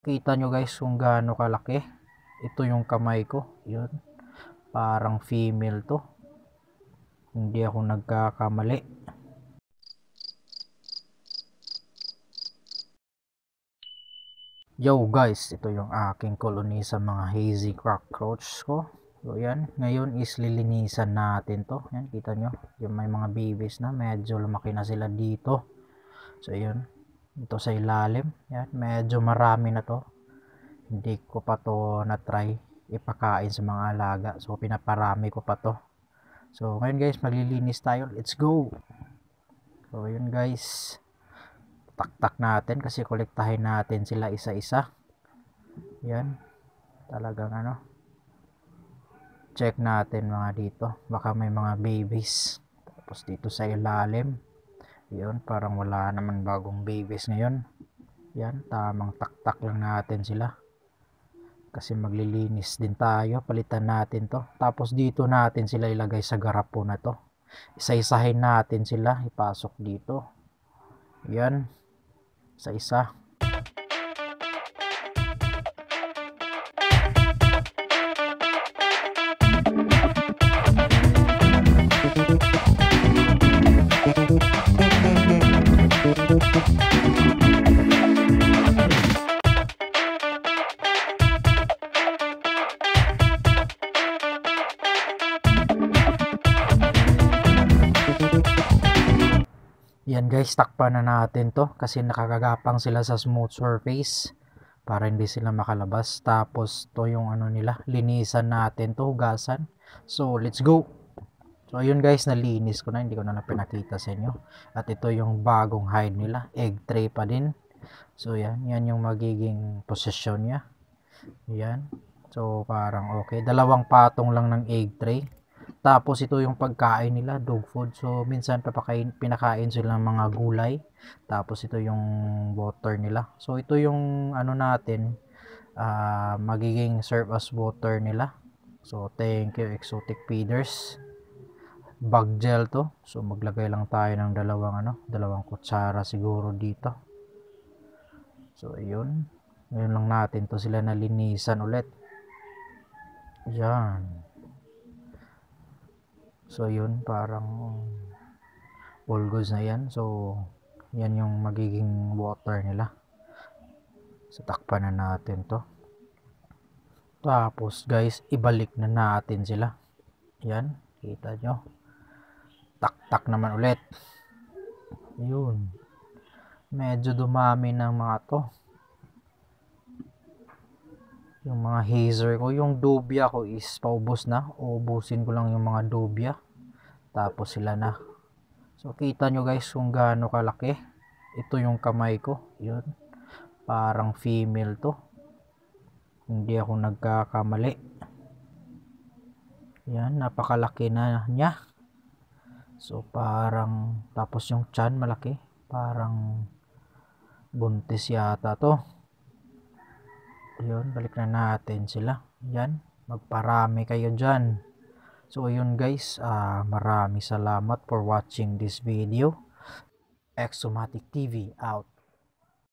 Kita nyo guys kung gaano kalaki. Ito yung kamay ko. Yun. Parang female to. Hindi ako nagkakamali. Yo guys, ito yung aking koloni sa mga hazy cockroach ko. So yan, ngayon is lilinisan natin to. Yan, kita nyo. Yung may mga babies na medyo lumaki na sila dito. So yun, ito sa ilalim yan medyo marami na to hindi ko pa to na try ipakain sa mga alaga so pinaparami ko pa to so ngayon guys maglilinis tayo let's go so yun guys taktak natin kasi kolektahin natin sila isa-isa yan talagang ano check natin mga dito baka may mga babies tapos dito sa ilalim yun parang wala naman bagong babies ngayon yan tamang taktak lang natin sila kasi maglilinis din tayo palitan natin to tapos dito natin sila ilagay sa garapo na to isa-isahin natin sila ipasok dito yan sa isa Yan guys, takpan na natin to kasi nakagagapang sila sa smooth surface para hindi sila makalabas. Tapos to yung ano nila, linisan natin to, hugasan. So, let's go! So, ayun guys, nalinis ko na. Hindi ko na na pinakita sa inyo. At ito yung bagong hide nila. Egg tray pa din. So, yan. Yan yung magiging posisyon niya. Yan. So, parang okay. Dalawang patong lang ng egg tray. Tapos ito yung pagkain nila, dog food. So minsan papakain, pinakain sila ng mga gulay. Tapos ito yung water nila. So ito yung ano natin, uh, magiging serve as water nila. So thank you exotic feeders. Bug gel to. So maglagay lang tayo ng dalawang ano, dalawang kutsara siguro dito. So ayun. Ngayon lang natin to sila nalinisan ulit. Yan so yun parang all goods na yan so yan yung magiging water nila so takpan na natin to tapos guys ibalik na natin sila yan kita nyo tak tak naman ulit yun medyo dumami ng mga to yung mga hazer ko. Yung dubia ko is paubos na. ubusin ko lang yung mga dubia. Tapos sila na. So, kita nyo guys kung gaano kalaki. Ito yung kamay ko. Yun. Parang female to. Hindi ako nagkakamali. Yan, napakalaki na niya. So, parang, tapos yung chan malaki. Parang buntis yata to. Yun, balik na natin sila. Yan, magparami kayo dyan. So, yun guys, uh, ah, marami salamat for watching this video. Exomatic TV out.